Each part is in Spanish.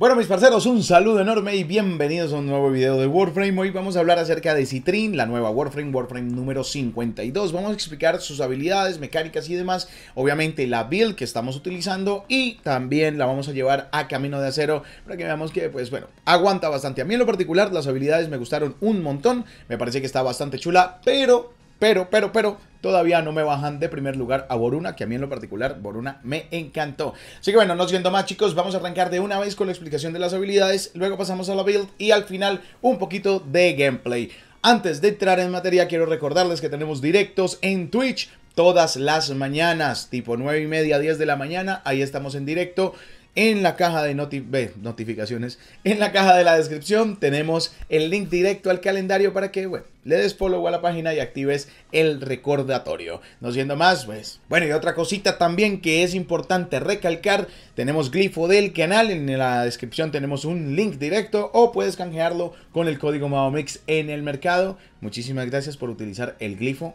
Bueno, mis parceros, un saludo enorme y bienvenidos a un nuevo video de Warframe. Hoy vamos a hablar acerca de Citrine, la nueva Warframe, Warframe número 52. Vamos a explicar sus habilidades, mecánicas y demás. Obviamente la build que estamos utilizando y también la vamos a llevar a Camino de Acero para que veamos que, pues bueno, aguanta bastante. A mí en lo particular las habilidades me gustaron un montón. Me parece que está bastante chula, pero, pero, pero, pero Todavía no me bajan de primer lugar a Boruna, que a mí en lo particular Boruna me encantó. Así que bueno, no siendo más chicos, vamos a arrancar de una vez con la explicación de las habilidades, luego pasamos a la build y al final un poquito de gameplay. Antes de entrar en materia, quiero recordarles que tenemos directos en Twitch todas las mañanas, tipo 9 y media, 10 de la mañana, ahí estamos en directo en la caja de notificaciones, en la caja de la descripción tenemos el link directo al calendario para que, le des follow a la página y actives el recordatorio. No siendo más, pues. Bueno, y otra cosita también que es importante recalcar, tenemos glifo del canal, en la descripción tenemos un link directo o puedes canjearlo con el código Maomix en el mercado. Muchísimas gracias por utilizar el glifo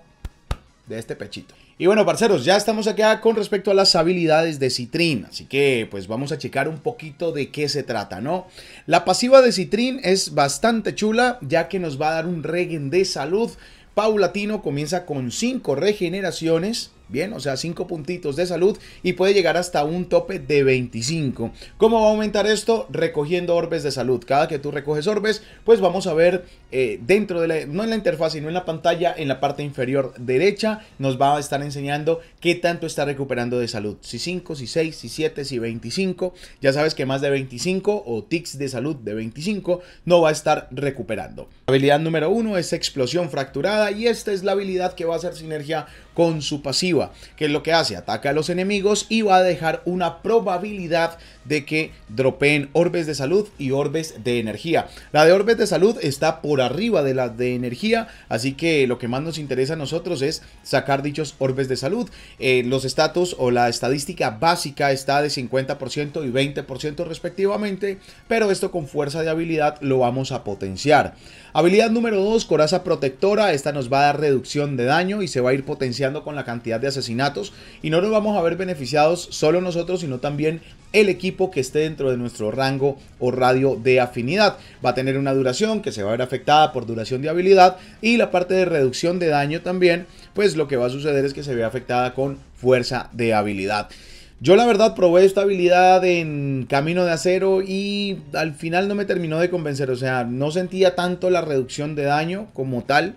de este pechito. Y bueno, parceros, ya estamos acá con respecto a las habilidades de Citrin, así que pues vamos a checar un poquito de qué se trata, ¿no? La pasiva de Citrin es bastante chula, ya que nos va a dar un regen de salud paulatino, comienza con 5 regeneraciones, Bien, o sea, 5 puntitos de salud y puede llegar hasta un tope de 25. ¿Cómo va a aumentar esto? Recogiendo orbes de salud. Cada que tú recoges orbes, pues vamos a ver eh, dentro de la, no en la interfaz, sino en la pantalla, en la parte inferior derecha, nos va a estar enseñando qué tanto está recuperando de salud. Si 5, si 6, si 7, si 25. Ya sabes que más de 25 o tics de salud de 25 no va a estar recuperando. Habilidad número 1 es explosión fracturada y esta es la habilidad que va a hacer sinergia con su pasivo que es lo que hace, ataca a los enemigos y va a dejar una probabilidad de que dropeen orbes de salud y orbes de energía. La de orbes de salud está por arriba de la de energía, así que lo que más nos interesa a nosotros es sacar dichos orbes de salud. Eh, los estatus o la estadística básica está de 50% y 20% respectivamente, pero esto con fuerza de habilidad lo vamos a potenciar. Habilidad número 2, coraza protectora, esta nos va a dar reducción de daño y se va a ir potenciando con la cantidad de asesinatos y no nos vamos a ver beneficiados solo nosotros, sino también el equipo que esté dentro de nuestro rango o radio de afinidad. Va a tener una duración que se va a ver afectada por duración de habilidad y la parte de reducción de daño también, pues lo que va a suceder es que se vea afectada con fuerza de habilidad. Yo la verdad probé esta habilidad en Camino de Acero y al final no me terminó de convencer, o sea, no sentía tanto la reducción de daño como tal.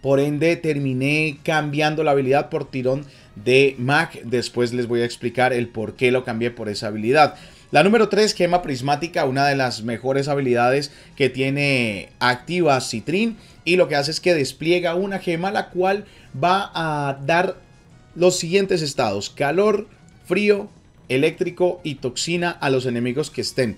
Por ende, terminé cambiando la habilidad por tirón de Mac. Después les voy a explicar el por qué lo cambié por esa habilidad. La número 3, gema prismática, una de las mejores habilidades que tiene activa Citrin. Y lo que hace es que despliega una gema la cual va a dar los siguientes estados. Calor, frío, eléctrico y toxina a los enemigos que estén.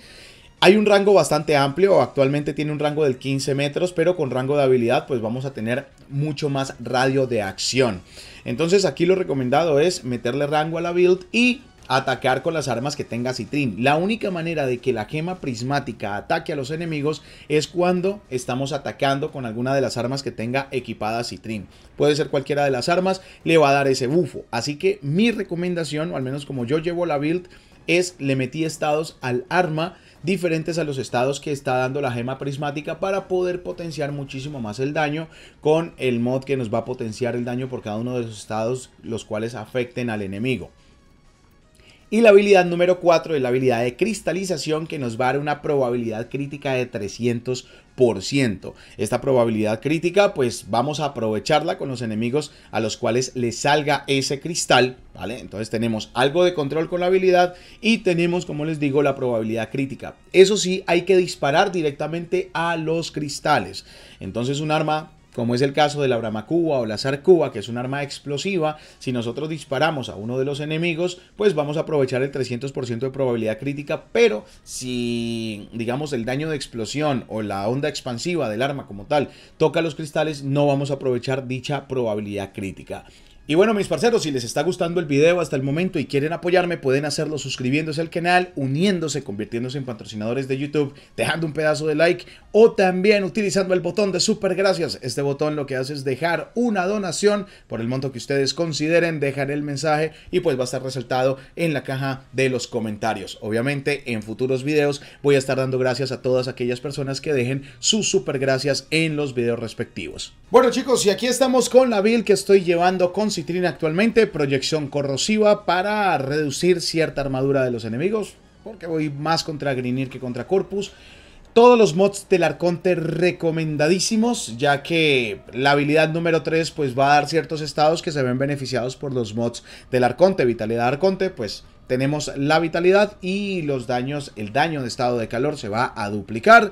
Hay un rango bastante amplio, actualmente tiene un rango del 15 metros, pero con rango de habilidad pues vamos a tener mucho más radio de acción. Entonces aquí lo recomendado es meterle rango a la build y atacar con las armas que tenga Citrin. La única manera de que la gema prismática ataque a los enemigos es cuando estamos atacando con alguna de las armas que tenga equipada Citrin. Puede ser cualquiera de las armas, le va a dar ese bufo. Así que mi recomendación, o al menos como yo llevo la build, es le metí estados al arma diferentes a los estados que está dando la gema prismática para poder potenciar muchísimo más el daño con el mod que nos va a potenciar el daño por cada uno de los estados los cuales afecten al enemigo. Y la habilidad número 4 es la habilidad de cristalización que nos va a dar una probabilidad crítica de 300%. Esta probabilidad crítica pues vamos a aprovecharla con los enemigos a los cuales le salga ese cristal, ¿vale? Entonces tenemos algo de control con la habilidad y tenemos, como les digo, la probabilidad crítica. Eso sí, hay que disparar directamente a los cristales. Entonces un arma como es el caso de la Bramacuba o la Sarkuba que es un arma explosiva, si nosotros disparamos a uno de los enemigos, pues vamos a aprovechar el 300% de probabilidad crítica, pero si, digamos, el daño de explosión o la onda expansiva del arma como tal toca los cristales, no vamos a aprovechar dicha probabilidad crítica. Y bueno, mis parceros, si les está gustando el video hasta el momento y quieren apoyarme, pueden hacerlo suscribiéndose al canal, uniéndose, convirtiéndose en patrocinadores de YouTube, dejando un pedazo de like o también utilizando el botón de super gracias. Este botón lo que hace es dejar una donación por el monto que ustedes consideren, dejar el mensaje y pues va a estar resaltado en la caja de los comentarios. Obviamente, en futuros videos voy a estar dando gracias a todas aquellas personas que dejen sus super gracias en los videos respectivos. Bueno chicos, y aquí estamos con la bill que estoy llevando con tienen actualmente, proyección corrosiva para reducir cierta armadura de los enemigos, porque voy más contra Grinir que contra Corpus. Todos los mods del Arconte recomendadísimos, ya que la habilidad número 3 pues va a dar ciertos estados que se ven beneficiados por los mods del Arconte. Vitalidad Arconte, pues tenemos la vitalidad y los daños, el daño de estado de calor se va a duplicar.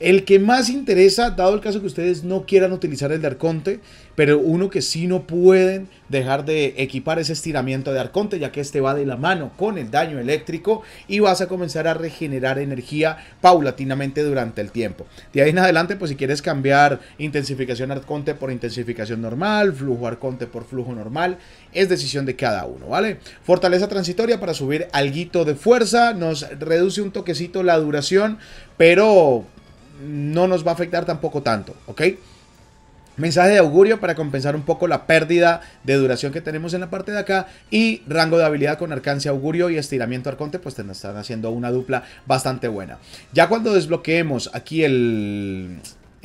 El que más interesa, dado el caso que ustedes no quieran utilizar el de Arconte, pero uno que sí no pueden dejar de equipar ese estiramiento de arconte, ya que este va de la mano con el daño eléctrico y vas a comenzar a regenerar energía paulatinamente durante el tiempo. De ahí en adelante, pues si quieres cambiar intensificación arconte por intensificación normal, flujo arconte por flujo normal, es decisión de cada uno, ¿vale? Fortaleza transitoria para subir alguito de fuerza, nos reduce un toquecito la duración, pero no nos va a afectar tampoco tanto, ¿ok? Mensaje de augurio para compensar un poco la pérdida de duración que tenemos en la parte de acá. Y rango de habilidad con arcancia, augurio y estiramiento arconte, pues te están haciendo una dupla bastante buena. Ya cuando desbloqueemos aquí el,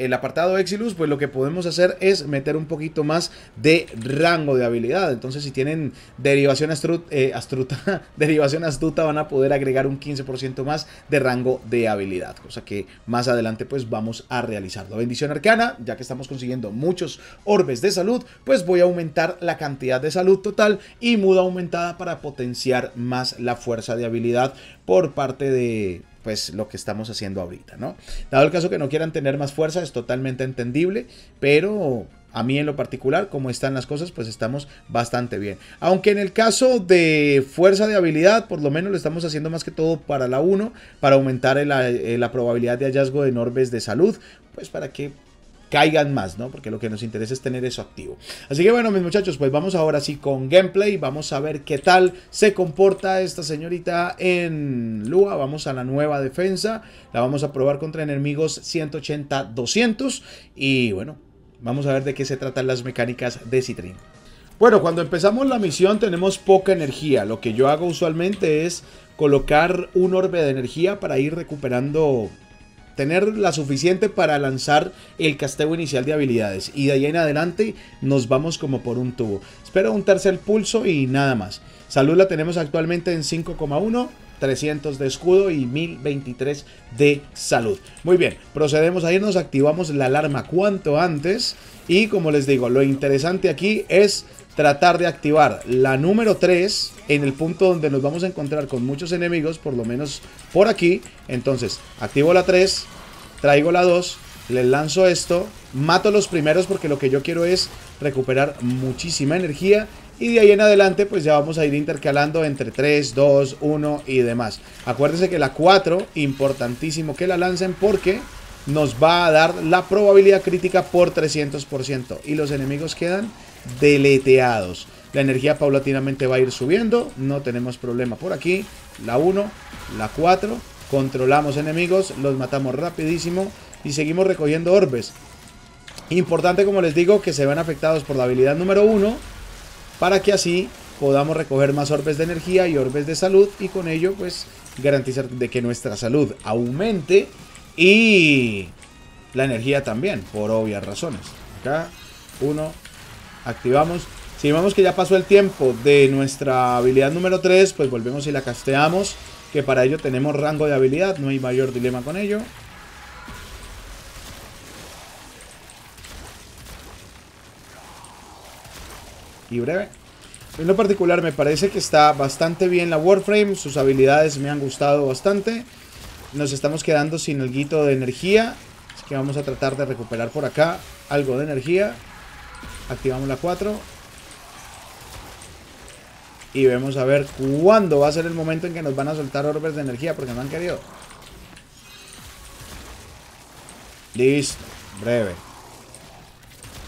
el apartado Exilus, pues lo que podemos hacer es meter un poquito más de rango de habilidad. Entonces, si tienen derivación eh, astruta, derivación astuta, van a poder agregar un 15% más de rango de habilidad, cosa que más adelante pues vamos a realizar. La bendición arcana, ya que estamos consiguiendo muchos orbes de salud, pues voy a aumentar la cantidad de salud total y muda aumentada para potenciar más la fuerza de habilidad por parte de pues lo que estamos haciendo ahorita, ¿no? Dado el caso que no quieran tener más fuerza, es totalmente entendible, pero a mí en lo particular, como están las cosas, pues estamos bastante bien. Aunque en el caso de fuerza de habilidad, por lo menos lo estamos haciendo más que todo para la 1, para aumentar la, la probabilidad de hallazgo de enormes de salud, pues para que caigan más, ¿no? Porque lo que nos interesa es tener eso activo. Así que bueno, mis muchachos, pues vamos ahora sí con gameplay. Vamos a ver qué tal se comporta esta señorita en Lua. Vamos a la nueva defensa. La vamos a probar contra enemigos 180-200. Y bueno, vamos a ver de qué se tratan las mecánicas de Citrine Bueno, cuando empezamos la misión tenemos poca energía. Lo que yo hago usualmente es colocar un orbe de energía para ir recuperando tener la suficiente para lanzar el casteo inicial de habilidades. Y de ahí en adelante nos vamos como por un tubo. Espero un tercer pulso y nada más. Salud la tenemos actualmente en 5,1. 300 de escudo y 1023 de salud. Muy bien, procedemos a nos activamos la alarma cuanto antes. Y como les digo, lo interesante aquí es tratar de activar la número 3 en el punto donde nos vamos a encontrar con muchos enemigos, por lo menos por aquí. Entonces, activo la 3, traigo la 2, les lanzo esto, mato los primeros porque lo que yo quiero es recuperar muchísima energía y de ahí en adelante pues ya vamos a ir intercalando entre 3, 2, 1 y demás. Acuérdense que la 4, importantísimo que la lancen porque nos va a dar la probabilidad crítica por 300% y los enemigos quedan deleteados. La energía paulatinamente va a ir subiendo, no tenemos problema por aquí. La 1, la 4, controlamos enemigos, los matamos rapidísimo y seguimos recogiendo orbes. Importante como les digo que se vean afectados por la habilidad número 1 para que así podamos recoger más orbes de energía y orbes de salud y con ello pues garantizar de que nuestra salud aumente y la energía también, por obvias razones. Acá, uno, activamos. Si vemos que ya pasó el tiempo de nuestra habilidad número 3, pues volvemos y la casteamos. Que para ello tenemos rango de habilidad, no hay mayor dilema con ello. Y breve. En lo particular me parece que está bastante bien la Warframe, sus habilidades me han gustado bastante. Nos estamos quedando sin el guito de energía. Así que vamos a tratar de recuperar por acá algo de energía. Activamos la 4. Y vemos a ver cuándo va a ser el momento en que nos van a soltar orbes de energía porque no han querido. Listo, breve.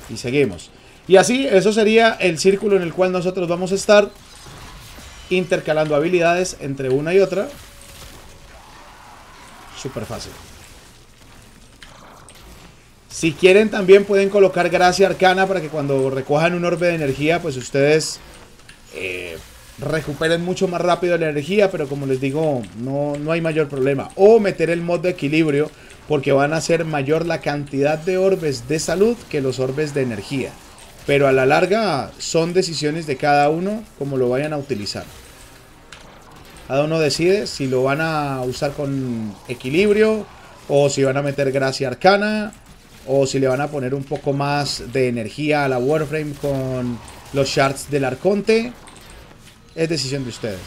Y seguimos. Y así, eso sería el círculo en el cual nosotros vamos a estar intercalando habilidades entre una y otra. Súper fácil. Si quieren también pueden colocar gracia arcana para que cuando recojan un orbe de energía, pues ustedes eh, recuperen mucho más rápido la energía, pero como les digo, no, no hay mayor problema. O meter el mod de equilibrio porque van a ser mayor la cantidad de orbes de salud que los orbes de energía. Pero a la larga son decisiones de cada uno como lo vayan a utilizar. Cada uno decide si lo van a usar con equilibrio o si van a meter gracia arcana o si le van a poner un poco más de energía a la Warframe con los shards del arconte. Es decisión de ustedes.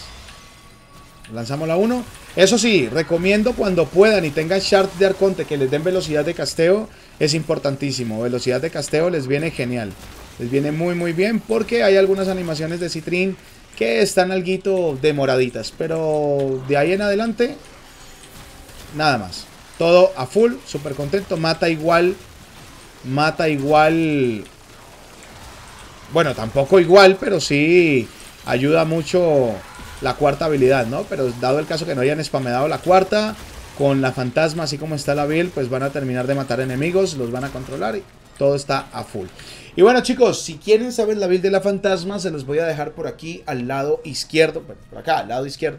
Lanzamos la 1. Eso sí, recomiendo cuando puedan y tengan shards de arconte que les den velocidad de casteo. Es importantísimo. Velocidad de casteo les viene genial. Les viene muy muy bien porque hay algunas animaciones de Citrin que están algo demoraditas, pero de ahí en adelante, nada más. Todo a full, súper contento, mata igual, mata igual, bueno, tampoco igual, pero sí ayuda mucho la cuarta habilidad, ¿no? Pero dado el caso que no hayan spameado la cuarta, con la fantasma, así como está la build, pues van a terminar de matar enemigos, los van a controlar y, todo está a full. Y bueno chicos, si quieren saber la build de la fantasma, se los voy a dejar por aquí al lado izquierdo, por acá, al lado izquierdo.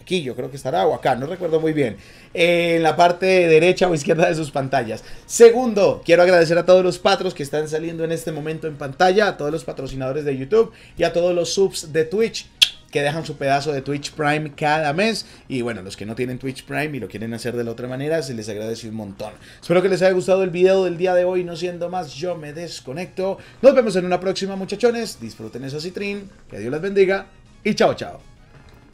Aquí yo creo que estará o acá, no recuerdo muy bien. En la parte derecha o izquierda de sus pantallas. Segundo, quiero agradecer a todos los patros que están saliendo en este momento en pantalla, a todos los patrocinadores de YouTube y a todos los subs de Twitch que dejan su pedazo de Twitch Prime cada mes. Y bueno, los que no tienen Twitch Prime y lo quieren hacer de la otra manera, se les agradece un montón. Espero que les haya gustado el video del día de hoy. No siendo más, yo me desconecto. Nos vemos en una próxima, muchachones. Disfruten esa citrín. Que Dios les bendiga. Y chao, chao.